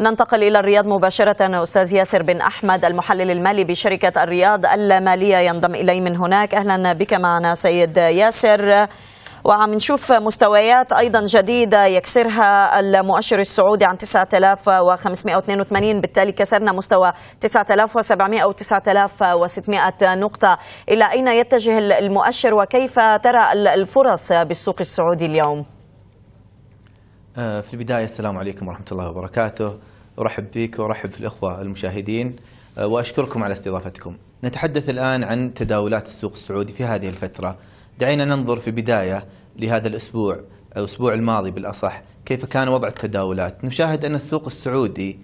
ننتقل إلى الرياض مباشرة أستاذ ياسر بن أحمد المحلل المالي بشركة الرياض اللامالية ينضم إلي من هناك أهلا بك معنا سيد ياسر وعم نشوف مستويات أيضا جديدة يكسرها المؤشر السعودي عن 9582 بالتالي كسرنا مستوى 9700 أو 9600 نقطة إلى أين يتجه المؤشر وكيف ترى الفرص بالسوق السعودي اليوم؟ آه، في البداية السلام عليكم ورحمة الله وبركاته أرحب بك وأرحب في الأخوة المشاهدين آه، وأشكركم على استضافتكم نتحدث الآن عن تداولات السوق السعودي في هذه الفترة دعينا ننظر في البداية لهذا الأسبوع أو الأسبوع الماضي بالأصح كيف كان وضع التداولات نشاهد أن السوق السعودي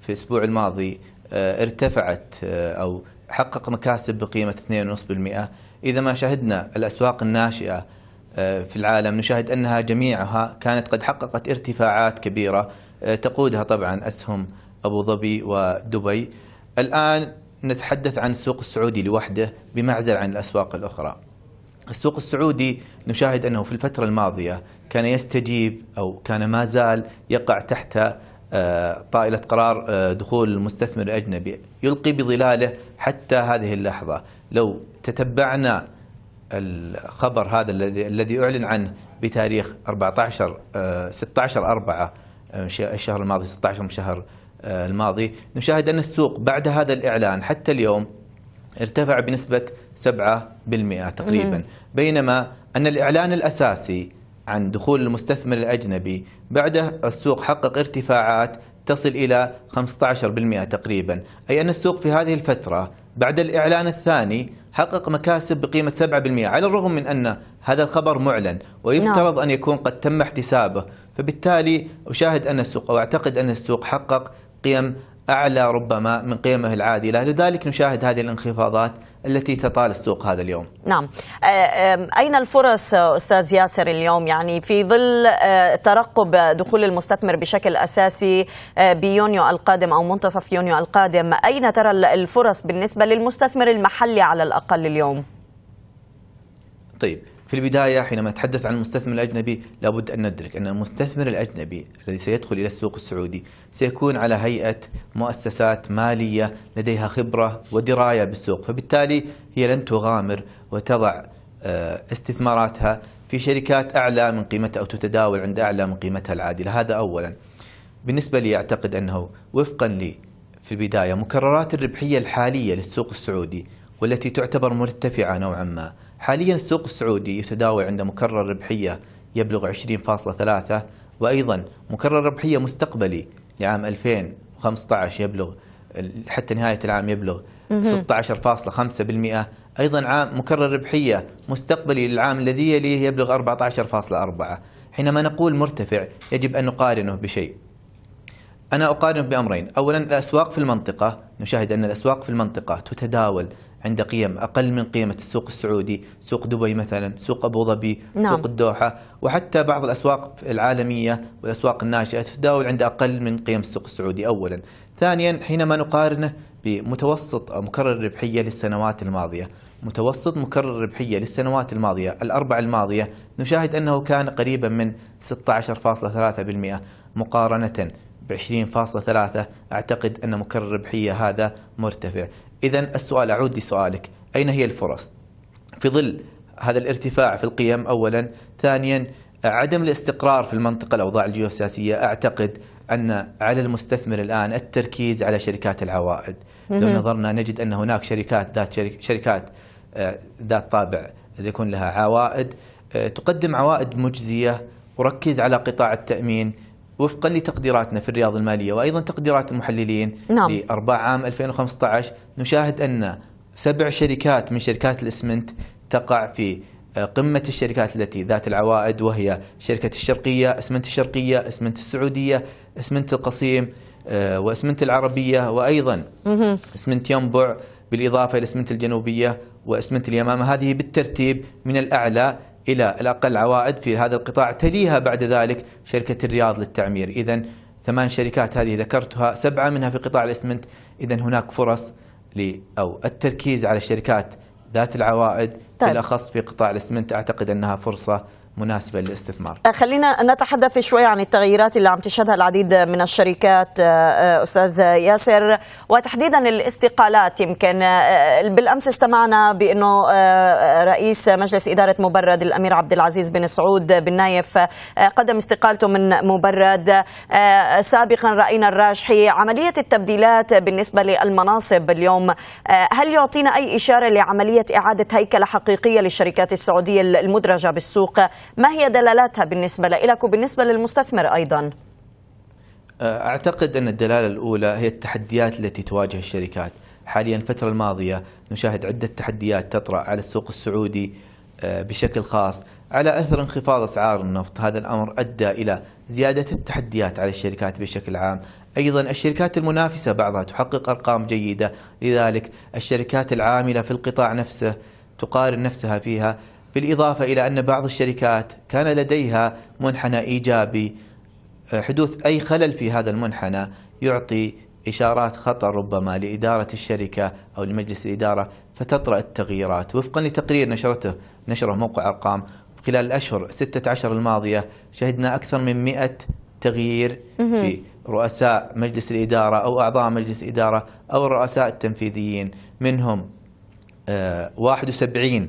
في الأسبوع الماضي آه، ارتفعت أو حقق مكاسب بقيمة 2.5% إذا ما شاهدنا الأسواق الناشئة آه، في العالم نشاهد أنها جميعها كانت قد حققت ارتفاعات كبيرة آه، تقودها طبعا أسهم أبو ظبي ودبي الآن نتحدث عن السوق السعودي لوحده بمعزل عن الأسواق الأخرى السوق السعودي نشاهد أنه في الفترة الماضية كان يستجيب أو كان ما زال يقع تحت آه، طائلة قرار دخول المستثمر الأجنبي يلقي بظلاله حتى هذه اللحظة لو تتبعنا الخبر هذا الذي الذي اعلن عنه بتاريخ 14 16 4 الشهر الماضي 16 من الشهر آه، الماضي نشاهد ان السوق بعد هذا الاعلان حتى اليوم ارتفع بنسبه 7% تقريبا بينما ان الاعلان الاساسي عن دخول المستثمر الاجنبي بعده السوق حقق ارتفاعات تصل الى 15% تقريبا اي ان السوق في هذه الفتره بعد الإعلان الثاني حقق مكاسب بقيمة 7% على الرغم من أن هذا الخبر معلن ويفترض نعم. أن يكون قد تم احتسابه فبالتالي أشاهد أن السوق أو أعتقد أن السوق حقق قيم أعلى ربما من قيمه العادلة لذلك نشاهد هذه الانخفاضات التي تطال السوق هذا اليوم نعم آه، آه، أين الفرص أستاذ ياسر اليوم يعني في ظل آه، ترقب دخول المستثمر بشكل أساسي بيونيو القادم أو منتصف يونيو القادم أين ترى الفرص بالنسبة للمستثمر المحلي على الأقل اليوم؟ طيب في البداية حينما نتحدث عن المستثمر الأجنبي لابد أن ندرك أن المستثمر الأجنبي الذي سيدخل إلى السوق السعودي سيكون على هيئة مؤسسات مالية لديها خبرة ودراية بالسوق فبالتالي هي لن تغامر وتضع آه، استثماراتها في شركات أعلى من قيمتها أو تتداول عند أعلى من قيمتها العادلة هذا أولا بالنسبة لي أعتقد أنه وفقا لي في البداية مكررات الربحية الحالية للسوق السعودي والتي تعتبر مرتفعة نوعا ما حاليا السوق السعودي يتداول عند مكرر ربحية يبلغ 20.3 وأيضا مكرر ربحية مستقبلي لعام 2015 يبلغ حتى نهاية العام يبلغ 16.5% أيضا عام مكرر ربحية مستقبلي للعام الذي يليه يبلغ 14.4 حينما نقول مرتفع يجب أن نقارنه بشيء أنا أقارنه بأمرين أولا الأسواق في المنطقة نشاهد أن الأسواق في المنطقة تتداول عند قيم أقل من قيمة السوق السعودي سوق دبي مثلا سوق أبو ظبي نعم. سوق الدوحة وحتى بعض الأسواق العالمية والأسواق الناشئة تتداول عند أقل من قيم السوق السعودي أولا ثانيا حينما نقارنه بمتوسط مكرر الربحية للسنوات الماضية متوسط مكرر الربحية للسنوات الماضية الأربع الماضية نشاهد أنه كان قريبا من 16.3% مقارنة ب 20.3 أعتقد أن مكرر الربحية هذا مرتفع إذا السؤال أعود لسؤالك أين هي الفرص في ظل هذا الارتفاع في القيم أولا ثانيا عدم الاستقرار في المنطقة الأوضاع الجيوسياسية أعتقد أن على المستثمر الآن التركيز على شركات العوائد لو نظرنا نجد أن هناك شركات ذات شرك شركات آه، ذات طابع يكون لها عوائد آه، تقدم عوائد مجزية وركز على قطاع التأمين وفقا لتقديراتنا في الرياض الماليه وايضا تقديرات المحللين نعم. لارباع عام 2015 نشاهد ان سبع شركات من شركات الاسمنت تقع في آه، قمة الشركات التي ذات العوائد وهي شركة الشرقية اسمنت الشرقية اسمنت السعودية اسمنت القصيم آه، واسمنت العربية وأيضا اسمنت ينبع بالإضافة إلى اسمنت الجنوبية واسمنت اليمامة هذه بالترتيب من الأعلى إلى الأقل عوائد في هذا القطاع تليها بعد ذلك شركة الرياض للتعمير إذا ثمان شركات هذه ذكرتها سبعة منها في قطاع الإسمنت إذا هناك فرص أو التركيز على الشركات ذات العوائد طيب. بالأخص في قطاع الإسمنت أعتقد أنها فرصة مناسبة للاستثمار أه، خلينا نتحدث شوي عن التغييرات اللي عم تشهدها العديد من الشركات أه، أه، أستاذ ياسر وتحديدا الاستقالات يمكن بالأمس استمعنا بأنه رئيس مجلس إدارة مبرد الأمير عبد العزيز بن سعود بن نايف قدم استقالته من مبرد سابقا رأينا الراجحي عملية التبديلات بالنسبة للمناصب اليوم هل يعطينا أي إشارة لعملية إعادة هيكلة حقيقية للشركات السعودية المدرجة بالسوق ما هي دلالاتها بالنسبة لك وبالنسبة للمستثمر أيضا؟ أه، أعتقد أن الدلالة الأولى هي التحديات التي تواجه الشركات حاليا الفترة الماضية نشاهد عدة تحديات تطرأ على السوق السعودي أه، بشكل خاص على أثر انخفاض أسعار النفط هذا الأمر أدى إلى زيادة التحديات على الشركات بشكل عام أيضا الشركات المنافسة بعضها تحقق أرقام جيدة لذلك الشركات العاملة في القطاع نفسه تقارن نفسها فيها بالإضافة إلى أن بعض الشركات كان لديها منحنى إيجابي آه، حدوث أي خلل في هذا المنحنى يعطي إشارات خطر ربما لإدارة الشركة أو لمجلس الإدارة فتطرأ التغييرات وفقا لتقرير نشرته نشره موقع أرقام خلال الأشهر عشر الماضية شهدنا أكثر من 100 تغيير في رؤساء مجلس الإدارة أو أعضاء مجلس الإدارة أو الرؤساء التنفيذيين منهم 71 آه،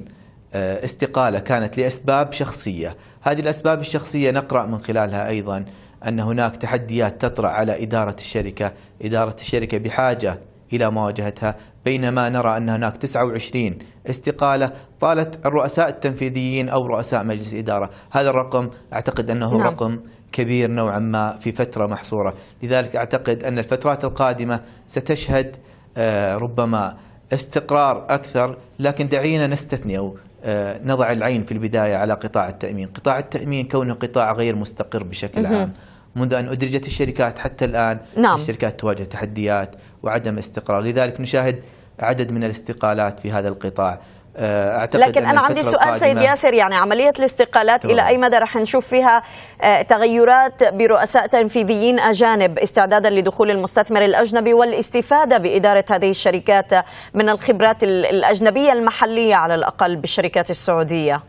آه، استقالة كانت لأسباب شخصية هذه الأسباب الشخصية نقرأ من خلالها أيضا أن هناك تحديات تطرأ على إدارة الشركة إدارة الشركة بحاجة إلى مواجهتها بينما نرى أن هناك 29 استقالة طالت الرؤساء التنفيذيين أو رؤساء مجلس إدارة هذا الرقم أعتقد أنه نعم. رقم كبير نوعا ما في فترة محصورة لذلك أعتقد أن الفترات القادمة ستشهد آه، ربما استقرار أكثر لكن دعينا نستثني أو آه، نضع العين في البداية على قطاع التأمين قطاع التأمين كونه قطاع غير مستقر بشكل عام منذ أن أدرجت الشركات حتى الآن نعم. الشركات تواجه تحديات وعدم استقرار لذلك نشاهد عدد من الاستقالات في هذا القطاع آه، اعتقد لكن انا عندي سؤال سيد ياسر يعني عمليه الاستقالات طبعا. الى اي مدى رح نشوف فيها آه، تغيرات برؤساء تنفيذيين اجانب استعدادا لدخول المستثمر الاجنبي والاستفاده باداره هذه الشركات من الخبرات الاجنبيه المحليه على الاقل بالشركات السعوديه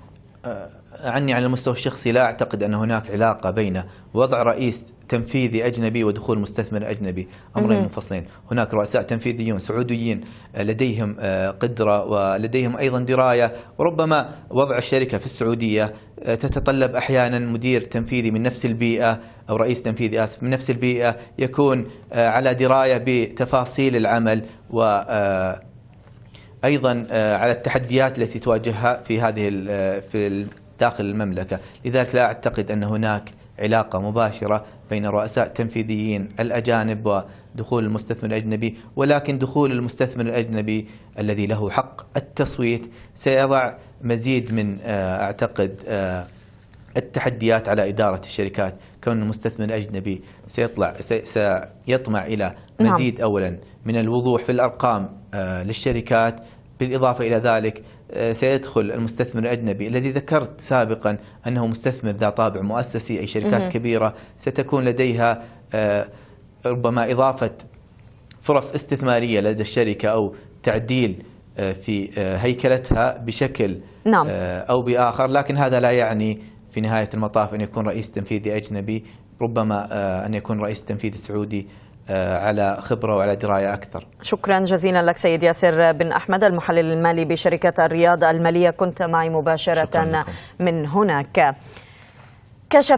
آه، عني على المستوى الشخصي لا اعتقد ان هناك علاقه بين وضع رئيس تنفيذي أجنبي ودخول مستثمر أجنبي أمرين منفصلين هناك رؤساء تنفيذيون سعوديين لديهم آه، قدرة ولديهم أيضا دراية وربما وضع الشركة في السعودية آه، تتطلب أحيانا مدير تنفيذي من نفس البيئة أو رئيس تنفيذي آسف من نفس البيئة يكون آه، على دراية بتفاصيل العمل و ايضا على التحديات التي تواجهها في هذه في داخل المملكه، لذلك لا اعتقد ان هناك علاقة مباشرة بين رؤساء تنفيذيين الأجانب ودخول المستثمر الأجنبي ولكن دخول المستثمر الأجنبي الذي له حق التصويت سيضع مزيد من آه، أعتقد آه، التحديات على إدارة الشركات كون المستثمر الأجنبي سيطلع سيطمع إلى نعم. مزيد أولا من الوضوح في الأرقام آه، للشركات بالإضافة إلى ذلك آه، سيدخل المستثمر الأجنبي الذي ذكرت سابقا أنه مستثمر ذا طابع مؤسسي أي شركات كبيرة ستكون لديها آه، ربما إضافة فرص استثمارية لدى الشركة أو تعديل آه، في هيكلتها بشكل نعم. أو بآخر لكن هذا لا يعني في نهاية المطاف أن يكون رئيس تنفيذي أجنبي ربما أن يكون رئيس تنفيذي سعودي آه، على خبرة وعلى دراية أكثر شكرا جزيلا لك سيد ياسر بن أحمد المحلل المالي بشركة الرياض المالية كنت معي مباشرة من هناك كشف